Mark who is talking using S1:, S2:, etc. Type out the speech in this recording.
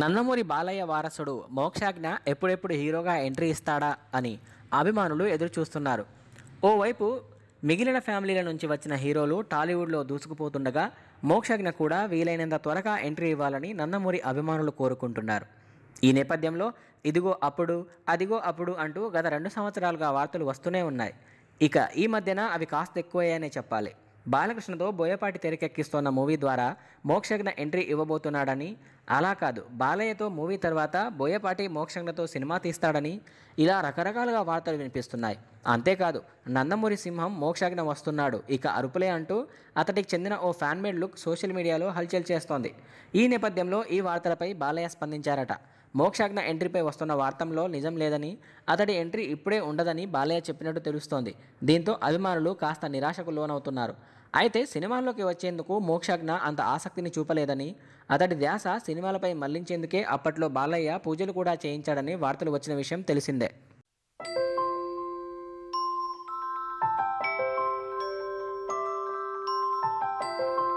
S1: నందమూరి బాలయ్య వారసుడు మోక్షాజ్ఞ ఎప్పుడెప్పుడు హీరోగా ఎంట్రీ ఇస్తాడా అని అభిమానులు ఎదురు చూస్తున్నారు ఓవైపు మిగిలిన ఫ్యామిలీల నుంచి వచ్చిన హీరోలు టాలీవుడ్లో దూసుకుపోతుండగా మోక్షజ్ఞ కూడా వీలైనంత త్వరగా ఎంట్రీ ఇవ్వాలని నందమూరి అభిమానులు కోరుకుంటున్నారు ఈ నేపథ్యంలో ఇదిగో అప్పుడు అదిగో అప్పుడు అంటూ గత రెండు సంవత్సరాలుగా వార్తలు వస్తూనే ఉన్నాయి ఇక ఈ మధ్యన అవి కాస్త ఎక్కువయ్యానే చెప్పాలి బాలకృష్ణతో బోయపాటి తెరకెక్కిస్తోన్న మూవీ ద్వారా మోక్షజ్ఞ ఎంట్రీ ఇవ్వబోతున్నాడని అలా కాదు బాలయ్యతో మూవీ తర్వాత బోయపాటి మోక్షంగతో సినిమా తీస్తాడని ఇలా రకరకాలుగా వార్తలు వినిపిస్తున్నాయి అంతేకాదు నందమూరి సింహం మోక్షాగ్నం వస్తున్నాడు ఇక అరుపులే అంటూ అతడికి చెందిన ఓ ఫ్యాన్మేడ్ లుక్ సోషల్ మీడియాలో హల్చల్ చేస్తోంది ఈ నేపథ్యంలో ఈ వార్తలపై బాలయ్య స్పందించారట మోక్షాగ్న ఎంట్రీపై వస్తున్న వార్తంలో నిజం లేదని అతడి ఎంట్రీ ఇప్పుడే ఉండదని బాలయ్య చెప్పినట్టు తెలుస్తోంది దీంతో అభిమానులు కాస్త నిరాశకు లోనవుతున్నారు అయితే సినిమాల్లోకి వచ్చేందుకు మోక్షజ్ఞ అంత ఆసక్తిని చూపలేదని అతడి ధ్యాస సినిమాలపై మళ్లించేందుకే అప్పట్లో బాలయ్య పూజలు కూడా చేయించాడని వార్తలు వచ్చిన విషయం తెలిసిందే thank you